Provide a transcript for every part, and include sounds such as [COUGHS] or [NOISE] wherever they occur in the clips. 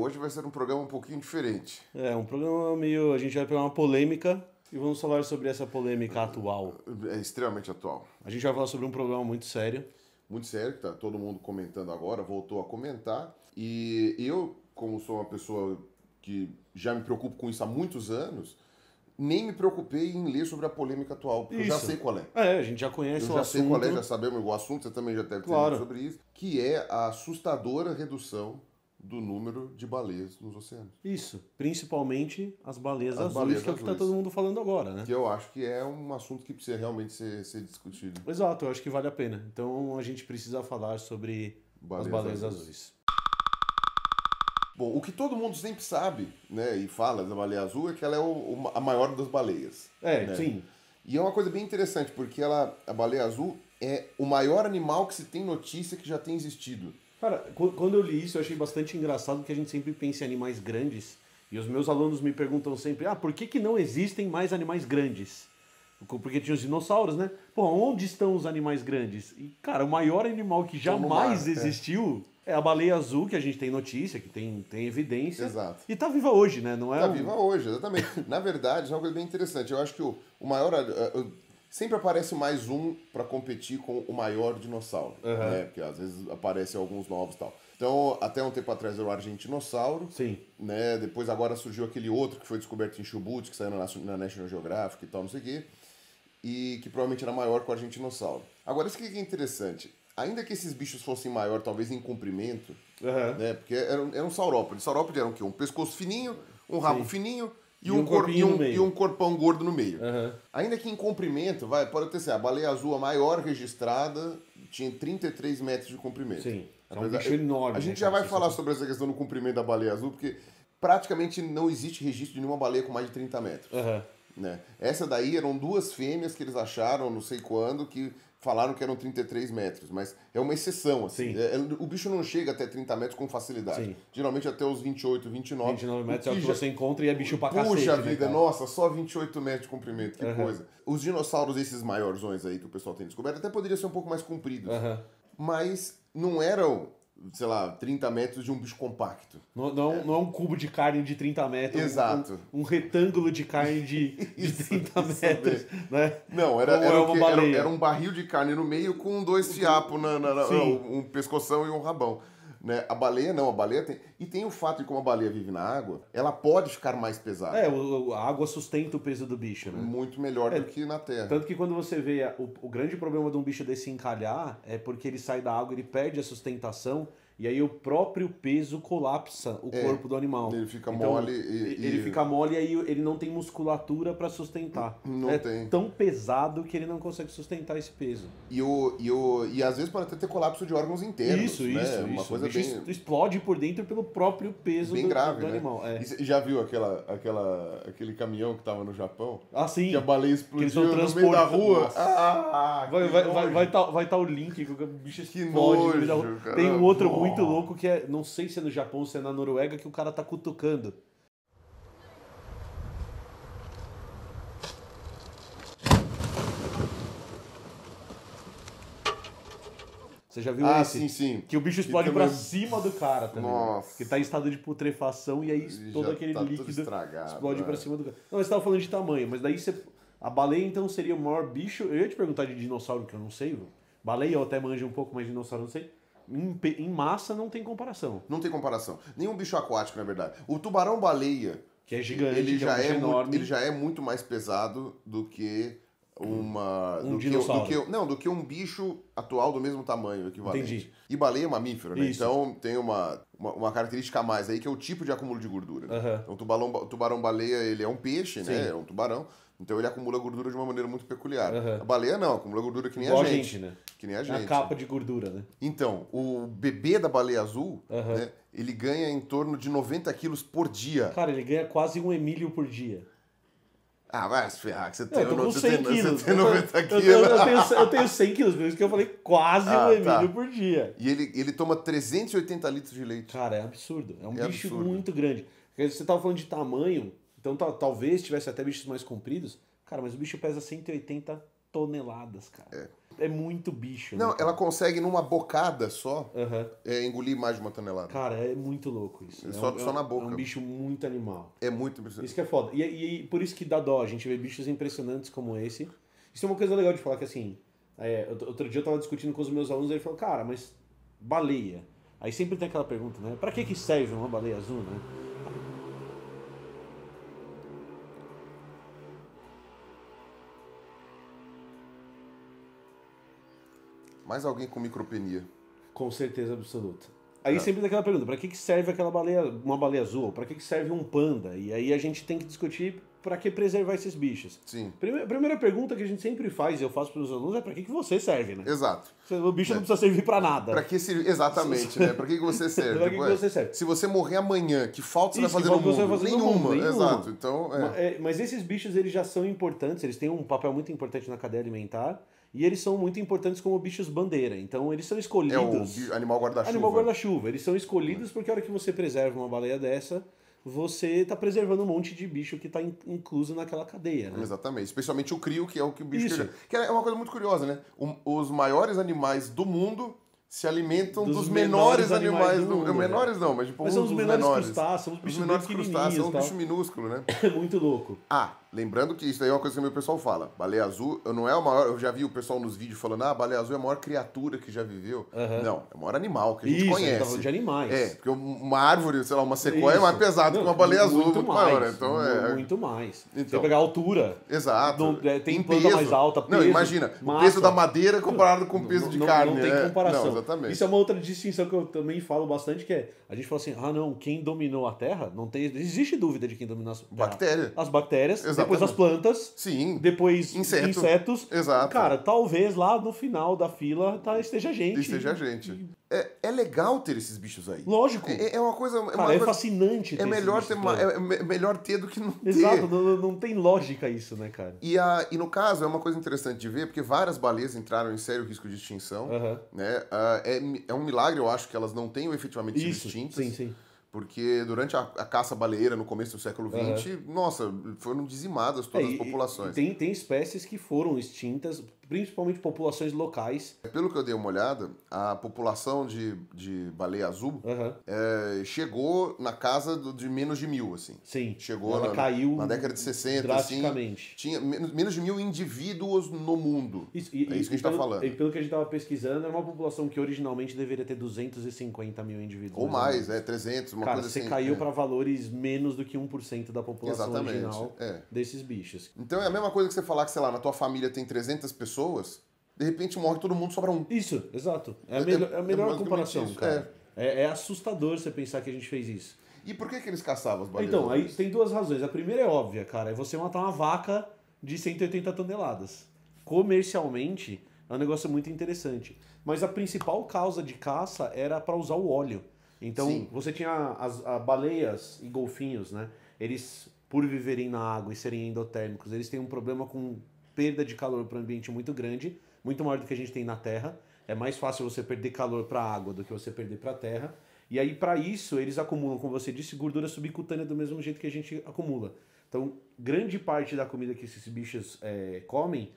hoje vai ser um programa um pouquinho diferente. É, um programa meio. A gente vai pegar uma polêmica e vamos falar sobre essa polêmica atual. É extremamente atual. A gente vai falar sobre um problema muito sério. Muito sério, que tá todo mundo comentando agora, voltou a comentar. E eu, como sou uma pessoa que já me preocupo com isso há muitos anos, nem me preocupei em ler sobre a polêmica atual, porque isso. eu já sei qual é. É, a gente já conhece eu o já assunto. já sei qual é, já sabemos o assunto, você também já deve ter claro. sobre isso, que é a assustadora redução do número de baleias nos oceanos. Isso, principalmente as baleias as azuis, baleias que é o que está todo mundo falando agora, né? Que eu acho que é um assunto que precisa realmente ser, ser discutido. Exato, eu acho que vale a pena. Então a gente precisa falar sobre baleias as baleias azuis. azuis. Bom, o que todo mundo sempre sabe, né, e fala da baleia azul é que ela é o, o, a maior das baleias. É, né? sim. E é uma coisa bem interessante, porque ela, a baleia azul é o maior animal que se tem notícia que já tem existido. Cara, quando eu li isso, eu achei bastante engraçado que a gente sempre pensa em animais grandes. E os meus alunos me perguntam sempre: ah, por que, que não existem mais animais grandes? Porque tinha os dinossauros, né? Pô, onde estão os animais grandes? E, cara, o maior animal que jamais mar, existiu é. é. a baleia azul, que a gente tem notícia, que tem, tem evidência. Exato. E tá viva hoje, né? Não é? Tá um... viva hoje, exatamente. Na verdade, é uma coisa bem interessante. Eu acho que o, o maior. Uh, uh, sempre aparece mais um para competir com o maior dinossauro, uhum. né? Porque às vezes aparecem alguns novos e tal. Então, até um tempo atrás era o argentinossauro. Sim. Né? Depois agora surgiu aquele outro que foi descoberto em Chubut, que saiu na, National Geographic e tal, não sei o quê. E que provavelmente era maior que o argentinossauro. Agora, isso que é interessante. Ainda que esses bichos fossem maior, talvez em comprimento, uhum. né? Porque eram, eram saurópodes. Saurópodes eram o quê? Um pescoço fininho, um rabo Sim. fininho, e, e, um, cor, e, um, e um, corpão gordo no meio. Uhum. Ainda que em comprimento, vai, pode ter sido a baleia azul a maior registrada tinha 33 metros de comprimento. Sim. é um bicho enorme. A né, gente né, já vai falar sabe? sobre essa questão do comprimento da baleia azul, porque praticamente não existe registro de nenhuma baleia com mais de 30 metros. Uhum. Né? Essa daí eram duas fêmeas que eles acharam, não sei quando, que falaram que eram 33 metros, mas é uma exceção. Assim. É, é, o bicho não chega até 30 metros com facilidade. Sim. Geralmente até os 28, 29. 29 metros é o que você encontra e é bicho pra cacete. Puxa né, vida, né, nossa, só 28 metros de comprimento, que uhum. coisa. Os dinossauros, esses maiorzões aí que o pessoal tem descoberto, até poderiam ser um pouco mais compridos. Uhum. Mas não eram sei lá, 30 metros de um bicho compacto. Não, não, é. não é um cubo de carne de 30 metros. Exato. Um, um retângulo de carne de, [LAUGHS] isso, de 30 metros. Né? Não, era, era, é era, era, um barril de carne no meio com dois fiapos, na, na, na um pescoção e um rabão. Né? A baleia não, a baleia tem. E tem o fato de como a baleia vive na água, ela pode ficar mais pesada. É, o, a água sustenta o peso do bicho, né? Muito melhor é, do que na terra. Tanto que quando você vê o, o grande problema de um bicho desse encalhar é porque ele sai da água, ele perde a sustentação e aí o próprio peso colapsa o é, corpo do animal. Ele fica então, mole e, e, Ele fica mole e aí ele não tem musculatura para sustentar. Não é tem. tão pesado que ele não consegue sustentar esse peso. E, o, e, o, e às vezes pode até ter colapso de órgãos inteiros. Isso, né? isso. Uma isso. coisa bem... explode por dentro pelo próprio peso bem do, grave, do né? animal. É. E já viu aquela, aquela, aquele caminhão que tava no Japão? Ah, sim. Que a baleia explodiu no meio da rua. Ah, ah, vai, vai, vai, vai, tá, vai tá o link. Que o bicho explode. Que nojo, Tem um outro ruim muito louco que é, não sei se é no Japão, ou se é na Noruega, que o cara tá cutucando. Você já viu ah, esse? sim, sim. Que o bicho explode também... pra é cima do cara também. Né? Nossa. Que tá em estado de putrefação e aí todo tá aquele tá líquido explode pra né? cima do cara. Não, você tava falando de tamanho, mas daí você... A baleia então seria o maior bicho. Eu ia te perguntar de dinossauro, que eu não sei. Baleia eu até manja um pouco, mas dinossauro eu não sei em, em massa não tem comparação. Não tem comparação. Nenhum bicho aquático, na verdade. O tubarão-baleia. Que é gigante, ele que é já é, é enorme. Muito, ele já é muito mais pesado do que uma um do dinossauro. Que, do que, não, do que um bicho atual do mesmo tamanho, equivalente. Entendi. E baleia é mamífero, né? Isso. Então tem uma, uma, uma, característica a mais aí, que é o tipo de acúmulo de gordura. Né? Uhum. Então, o tubarão, tubarão baleia, ele é um peixe, né? Sim. né? É um tubarão. Então ele acumula gordura de uma maneira muito peculiar. Uhum. A baleia não, acumula gordura que nem Igual a gente. gente né? Que nem a gente. A capa de gordura, né? Então, o bebê da baleia azul, uhum. né, ele ganha em torno de 90 quilos por dia. Cara, ele ganha quase um Emílio por dia. Ah, vai se ferrar, que você tem, eu, eu não, você 100 tem, quilos. Você tem 90 quilos. Eu, eu, tenho, eu tenho 100 quilos, por isso que eu falei quase ah, um tá. Emílio tá. por dia. E ele, ele toma 380 litros de leite. Cara, é absurdo. É um é bicho absurdo. muito grande. Você estava falando de tamanho, então talvez tivesse até bichos mais compridos. Cara, mas o bicho pesa 180 toneladas, cara. É, é muito bicho. Não, né, ela consegue numa bocada só uhum. é, engolir mais de uma tonelada. Cara, é muito louco isso. É, é só, um, é só na é boca. É um bicho muito animal. É muito impressionante. Isso que é foda. E, e, e, por isso que dá dó a gente vê bichos impressionantes como esse. Isso é uma coisa legal de falar que assim. outro dia eu tava discutindo com os meus alunos e ele falou, cara, mas baleia. Aí sempre tem aquela pergunta, né? Pra que, que serve uma baleia azul, né? mais alguém com micropenia. Com certeza absoluta. Aí é. sempre daquela pergunta, para que, que serve aquela baleia, uma baleia azul? Para que, que serve um panda? E aí a gente tem que discutir para que preservar esses bichos. Sim. Primeira, primeira pergunta que a gente sempre faz, e eu faço para os alunos, é para que, que você serve, né? Exato. O bicho é. não precisa servir para nada. Para que serve? Exatamente, né? Para que, que você [LAUGHS] serve? para que, que você serve? Se você morrer amanhã, que falta você Isso, vai fazer, no mundo? Vai fazer nenhuma, nenhuma, Exato. Então, é. Mas, é, mas esses bichos, eles já são importantes, eles têm um papel muito importante na cadeia alimentar. E eles são muito importantes como bichos bandeira. Então eles são escolhidos. É o animal guarda-chuva. Animal guarda-chuva. Eles são escolhidos porque a hora que você preserva uma baleia dessa, você está preservando um monte de bicho que está incluso naquela cadeia. Né? Exatamente. Especialmente o crio, que é o que o bicho. Isso. É, que é uma coisa muito curiosa, né? O, os maiores animais do mundo se alimentam dos, dos menores, menores, animais, animais do mundo. É. Menores não, mas tipo, mas um são os menores crustáceos, os bichos os menores crustáceos, são um bicho minúsculo, né? É [COUGHS] muito louco. Ah, Lembrando que isso aí é uma coisa que o meu pessoal fala. Baleia azul não é o maior. Eu já vi o pessoal nos vídeos falando, ah, baleia azul é a maior criatura que já viveu. Uhum. Não, é o maior animal que a gente isso, tá conhece. Isso, tá de animais. É, porque uma árvore, sei lá, uma sequoia isso. é mais pesada não, que uma baleia muito azul. Muito, muito Maior, então é... Muito mais. Então, Você pegar a altura. Exato. Não, é, tem planta mais alta. Peso, não, imagina. Massa. O peso da madeira comparado com o peso não, de carne. Não tem é... comparação. Não, exatamente. Isso é uma outra distinção que eu também falo bastante, que é a gente fala assim, ah, não, quem dominou a Terra, não tem. Existe dúvida de quem dominou a Terra. Bactéria. As bactérias. Exato depois as plantas. Sim. Depois Inseto. insetos. Exato. Cara, talvez lá no final da fila tá, esteja gente. Esteja gente. É, é legal ter esses bichos aí. Lógico. É, é uma coisa. É, Cara, uma é coisa, fascinante. Ter é melhor ter uma, é, melhor ter do que não ter. Exato, não, não tem lógica isso, né, cara? E, a, e no caso, é uma coisa interessante de ver, porque várias baleias entraram em sério risco de extinção. Uhum. Né? Uh, é, é um milagre, eu acho, que elas não tenham efetivamente sido extintas. Sim, sim. Porque durante a, a, caça baleeira no começo do século XX, uhum. nossa, foram dizimadas todas é, as populações. Tem, tem espécies que foram extintas principalmente populações locais. Pelo que eu dei uma olhada, a população de, de baleia azul uhum. é, chegou na casa do, de menos de mil, assim. Sim. Chegou Ela na, caiu na década de 60, assim, drasticamente. Assim, tinha menos, menos de mil indivíduos no mundo. Isso, é e, é isso e, que a gente tá falando. E pelo que a gente estava pesquisando, é uma população que originalmente deveria ter 250 mil indivíduos. Ou né? mais, né? é, 300, uma Cara, coisa você assim. você caiu é. para valores menos do que 1% da população Exatamente, original é. desses bichos. Então é a mesma coisa que você falar que, sei lá, na tua família tem 300 pessoas pessoas, de repente morre todo mundo, sobra um. Isso, exato. É a, é, é a é melhor comparação, isso, cara. É. é. é. assustador você pensar que a gente fez isso. E por que, que eles caçavam as baleias? Então, aí tem duas razões. A primeira é óbvia, cara. É você matar uma vaca de 180 toneladas. Comercialmente, é um negócio muito interessante. Mas a principal causa de caça era para usar o óleo. Então, Sim. você tinha as, as baleias e golfinhos, né? Eles, por viverem na água e serem endotérmicos, eles têm um problema com perda de calor para o ambiente muito grande, muito maior do que a gente tem na Terra. É mais fácil você perder calor para a água do que você perder para a Terra. E aí, para isso, eles acumulam, como você disse, gordura subcutânea do mesmo jeito que a gente acumula. Então, grande parte da comida que esses bichos é, comem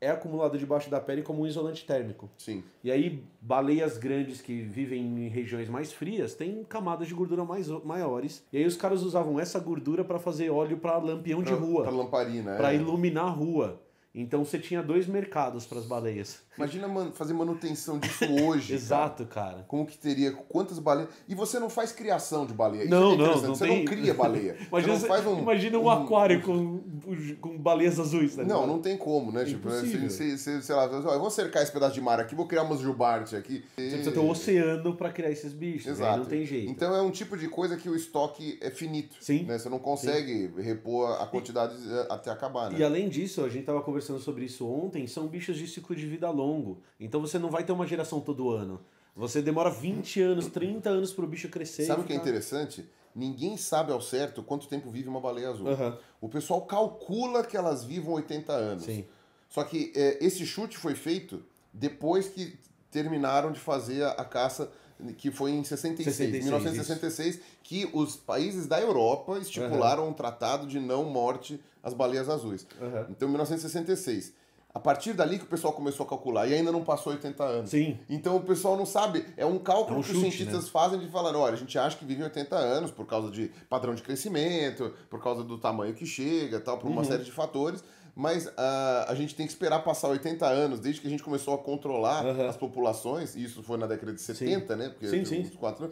é acumulada debaixo da pele como um isolante térmico. Sim. E aí, baleias grandes que vivem em regiões mais frias têm camadas de gordura mais, maiores. E aí, os caras usavam essa gordura para fazer óleo para lampião pra, de rua. Para lamparina, Para é. iluminar a rua. Então você tinha dois mercados para as baleias. Imagina man fazer manutenção disso [LAUGHS] hoje. Exato, cara. cara. Como que teria quantas baleias? E você não faz criação de baleia. Não, é não, não. Você tem... não cria baleia. [LAUGHS] imagina, você não um, imagina um, um, aquário com, com baleias azuis. Tá não, não tem como, né? É tipo, assim, você, sei lá, eu vou cercar esse pedaço de mar aqui, vou criar umas jubarte aqui. E... Você precisa ter um oceano para criar esses bichos. Né? Exato. Não tem jeito. Então é um tipo de coisa que o estoque é finito. Sim. Né? Você não consegue Sim. repor a quantidade e... Eh, até acabar, né? E além disso, a gente tava conversando conversando sobre isso ontem, são bichos de ciclo de vida longo. Então você não vai ter uma geração todo ano. Você demora 20 anos, 30 anos para o bicho crescer. Sabe o que é interessante? Ninguém sabe ao certo quanto tempo vive uma baleia azul. Uhum. O pessoal calcula que elas vivam 80 anos. Sim. Só que é, esse chute foi feito depois que terminaram de fazer a, a caça que foi em 66, 66 1966, isso. que os países da Europa estipularam uhum. um tratado de não morte as baleias azuis. Uhum. Então, 1966. A partir dali que o pessoal começou a calcular, e ainda não passou 80 anos. Sim. Então o pessoal não sabe, é um cálculo é um chute, que os cientistas né? fazem de falar, olha, a gente acha que vive 80 anos por causa de padrão de crescimento, por causa do tamanho que chega, tal, por uma uhum. série de fatores, mas uh, a gente tem que esperar passar 80 anos, desde que a gente começou a controlar uhum. as populações, e isso foi na década de 70, sim. né? Porque sim, sim. Uns quatro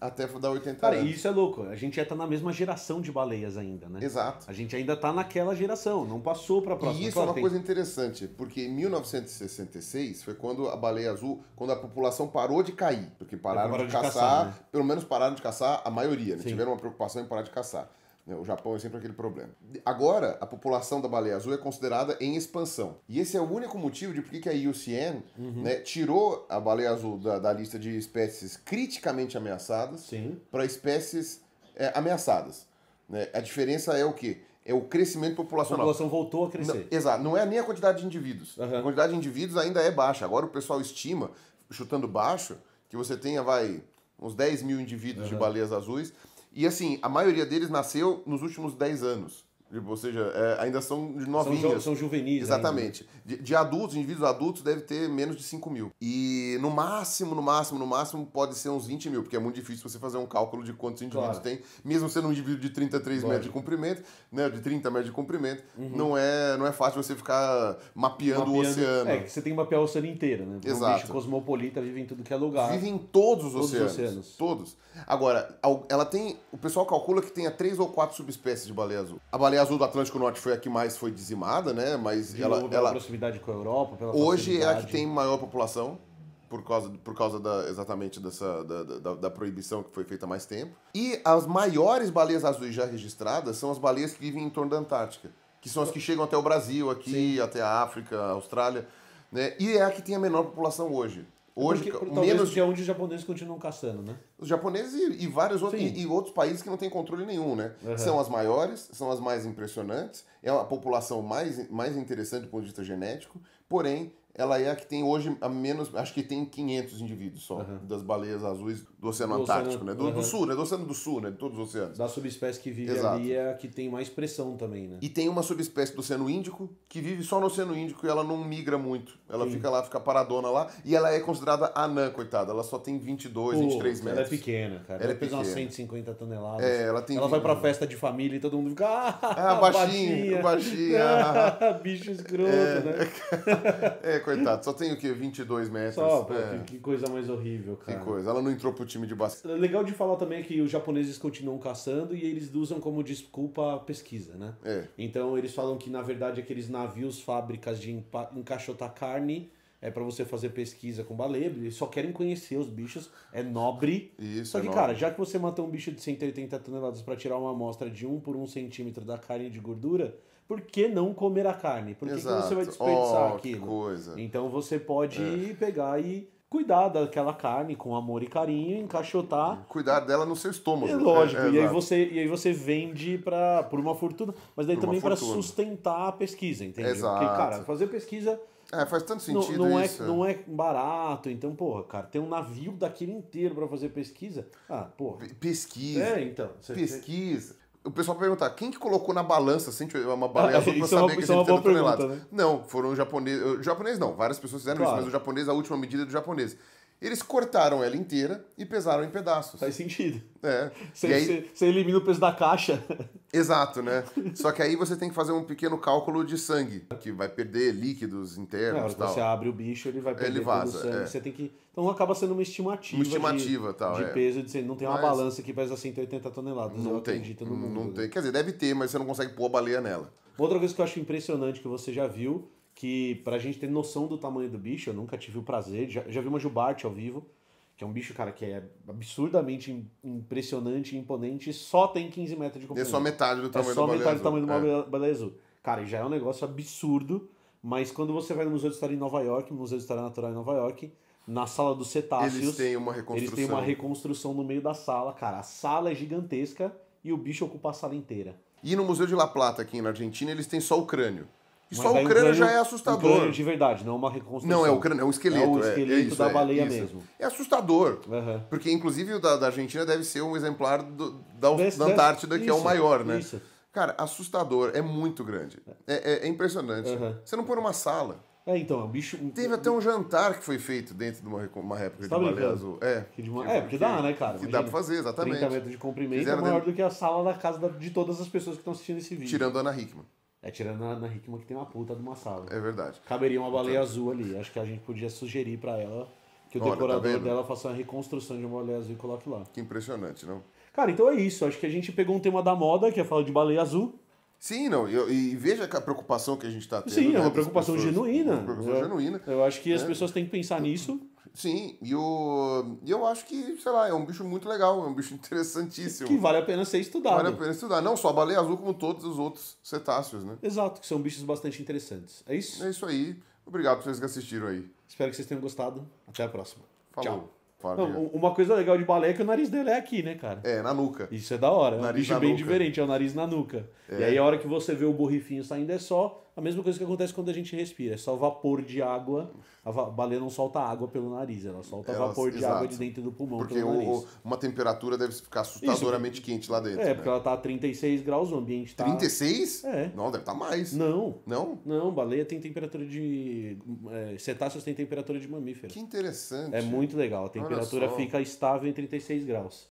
até dar 80 Cara, anos. isso é louco. A gente já tá na mesma geração de baleias ainda, né? Exato. A gente ainda tá naquela geração, não passou para a próxima. E isso claro, é uma tem... coisa interessante, porque em 1966 foi quando a baleia azul, quando a população parou de cair, porque pararam, pararam de, de, caçar, caçar né? pelo menos pararam de caçar a maioria, né? Tiveram uma preocupação em parar de caçar. Né? O Japão é sempre aquele problema. Agora, a população da baleia azul é considerada em expansão. E esse é o único motivo de por que a IUCN uhum. né, tirou a baleia azul da, da, lista de espécies criticamente ameaçadas para espécies é, ameaçadas. Né? A diferença é o quê? É o crescimento populacional. A população voltou a crescer. Não, exato. Não é nem a quantidade de indivíduos. Uhum. A quantidade de indivíduos ainda é baixa. Agora o pessoal estima, chutando baixo, que você tenha, vai, uns 10 mil indivíduos uhum. de baleias azuis, e assim, a maioria deles nasceu nos últimos 10 anos. Ou seja, é, ainda são novinhas. São, são juvenis. Exatamente. De, de, adultos, indivíduos adultos, deve ter menos de 5 mil. E no máximo, no máximo, no máximo, pode ser uns 20 mil, porque é muito difícil você fazer um cálculo de quantos indivíduos claro. tem. Mesmo sendo um indivíduo de 33 Lógico. metros de comprimento, né, de 30 metros de comprimento, uhum. não, é, não é fácil você ficar mapeando, mapeando o oceano. É, que você tem que mapear o oceano inteiro, né? Exato. Um bicho cosmopolita vive em tudo que é lugar. Vive em todos os todos oceanos. Os oceanos. Todos. Agora, ela tem. O pessoal calcula que tenha três ou quatro subespécies de baleia azul. A baleia a Azul do Atlântico Norte foi a que mais foi dizimada, né? Mas de ela, pela ela... proximidade com a Europa. Hoje é a que tem maior população por causa, por causa da, exatamente dessa da, da, da, proibição que foi feita há mais tempo. E as maiores baleias azuis já registradas são as baleias que vivem em torno da Antártica, que são as que chegam até o Brasil, aqui, Sim. até a África, a Austrália, né? E é a que tem a menor população hoje. Hoje, porque, por, menos que é onde os japoneses continuam caçando, né? Os japoneses e, e vários outros e, e, outros países que não têm controle nenhum, né? Uhum. São as maiores, são as mais impressionantes, é a população mais mais interessante do ponto de vista genético, porém ela é a que tem hoje a menos, acho que tem 500 indivíduos só, uhum. das baleias azuis do Oceano do Antártico, oceano, né? Do, uhum. do, Sul, né? Do Oceano do Sul, né? De todos os oceanos. Da subespécie que vive Exato. ali é a que tem mais pressão também, né? E tem uma subespécie do Oceano Índico que vive só no Oceano Índico e ela não migra muito. Ela Sim. fica lá, fica paradona lá e ela é considerada anã, coitada. Ela só tem 22, Pô, 23 metros. Ela é pequena, cara. Ela, é ela é pesa umas 150 toneladas. É, ela tem... Ela vai pra festa de família e todo mundo fica... Ah, ah baixinha, baixinha. Ah. baixinha. [LAUGHS] bicho escroto, é, né? [LAUGHS] é, coitado. Só tem o quê? 22 metros. Só, pô, é. que, que, coisa mais horrível, cara. Que coisa. Ela não entrou pro time de basquete. É legal de falar também que os japoneses continuam caçando e eles usam como desculpa a pesquisa, né? É. Então eles falam que, na verdade, aqueles navios, fábricas de encaixotar carne é para você fazer pesquisa com baleia, eles só querem conhecer os bichos, é nobre. Isso, só é que, cara, já que você matou um bicho de 180 toneladas para tirar uma amostra de 1 por 1 centímetro da carne de gordura, por que não comer a carne? Por que, que você vai desperdiçar oh, aquilo? Então você pode é. pegar e cuidar daquela carne com amor e carinho, encaixotar. Cuidar dela no seu estômago. É lógico. É, é, e, aí você, e aí você vende pra, por uma fortuna, mas daí por também para sustentar a pesquisa, entendeu? Exato. Porque, cara, fazer pesquisa. É, faz tanto sentido não, não é, isso. É, não é barato, então, porra, cara, tem um navio daquele inteiro para fazer pesquisa. Ah, porra. Pesquisa. É, então. pesquisa o pessoal vai perguntar, quem que colocou na balança assim, tipo, é uma balança ah, para é saber é que a gente é tem toneladas? Né? Não, foram japoneses. Japonês não, várias pessoas fizeram claro. isso, mas o japonês, é a última medida do japonês. Eles cortaram ela inteira e pesaram em pedaços. Faz sentido. É. [LAUGHS] Você, aí... você, elimina o peso da caixa. [LAUGHS] Exato, né? Só que aí você tem que fazer um pequeno cálculo de sangue, que vai perder líquidos internos. É, tal. você abre o bicho, ele vai perder ele vaza, sangue. É. Você tem que... Então acaba sendo uma estimativa. Uma estimativa, de, tal. De é. peso, de não tem uma mas... balança que pesa 180 toneladas. Não tem. Não mundo, né? tem. Quer dizer, deve ter, mas você não consegue pôr a baleia nela. Outra coisa que eu acho impressionante que você já viu que pra gente ter noção do tamanho do bicho, eu nunca tive o prazer, já, já vi uma jubarte ao vivo, que é um bicho, cara, que é absurdamente impressionante, imponente, só tem 15 metros de comprimento. É só metade do é tamanho é só do metade do tamanho do é. baleia azul. Cara, já é um negócio absurdo, mas quando você vai no Museu de História em Nova York, no Museu de História Natural em Nova York, na sala dos cetáceos... Eles têm uma reconstrução. Eles têm uma reconstrução no meio da sala, cara. A sala é gigantesca e o bicho ocupa a sala inteira. E no Museu de La Plata, aqui na Argentina, eles têm só o crânio. E Mas só a Ucrânia, já é, é assustador. Ucrânia de verdade, não é uma reconstrução. Não, é a é um esqueleto. É o esqueleto é, é, é isso, da baleia mesmo. É assustador. Uhum. Porque, inclusive, o da, da, Argentina deve ser um exemplar do, da, Desse, da Antártida, que é o maior, né? Isso. Cara, assustador. É muito grande. É, impressionante. Uhum. Você não põe numa sala. É, então, o bicho. Teve até um jantar que foi feito dentro de uma, uma réplica de tá baleia brincando. azul. É. Uma... é, porque dá, né, cara? Que dá pra fazer, exatamente. 30 metros de comprimento é maior dentro... do que a sala da casa de todas as pessoas que estão assistindo esse vídeo. Tirando a Ana Hickman. É tirando a Ana Hickman que tem uma puta de uma sala. É verdade. Caberia uma baleia então... azul ali. Acho que a gente podia sugerir para ela que o Olha, tá decorador tá dela faça uma reconstrução de uma baleia azul e coloque lá. Que impressionante, não? Cara, então é isso. Acho que a gente pegou um tema da moda, que é falar de baleia azul. Sim, não. Eu, e veja a preocupação que a gente está tendo. Sim, é né, é uma preocupação pessoas, genuína. Uma preocupação eu, né? genuína. Eu acho que as né? pessoas têm que pensar nisso. Sim, e o, e eu acho que, sei lá, é um bicho muito legal, é um bicho [LAUGHS] interessantíssimo. Que vale a pena ser estudado. Vale a pena estudar. Não só a baleia azul, como todos os outros cetáceos, né? Exato, que são bichos bastante interessantes. É isso? É isso aí. Obrigado por vocês que assistiram aí. Espero que vocês tenham gostado. Até a próxima. Falou. Tchau. Não, uma coisa legal de baleia é que o nariz dele é aqui, né, cara? É, na nuca. Isso é da hora. Nariz é um bicho bem nuca. diferente, é o nariz na nuca. É. E aí a hora que você vê o borrifinho saindo é só a mesma coisa que acontece quando a gente respira, é só vapor de água. A baleia não solta água pelo nariz, ela solta ela, vapor de exato. água de dentro do pulmão porque pelo nariz. Porque uma temperatura deve ficar assustadoramente Isso, quente lá dentro. É, né? porque ela tá a 36 graus, o ambiente tá. 36? É. Não, deve estar tá mais. Não. Não? Não, baleia tem temperatura de. É, cetáceos tem temperatura de mamífero. Que interessante. É muito legal. A temperatura fica estável em 36 graus.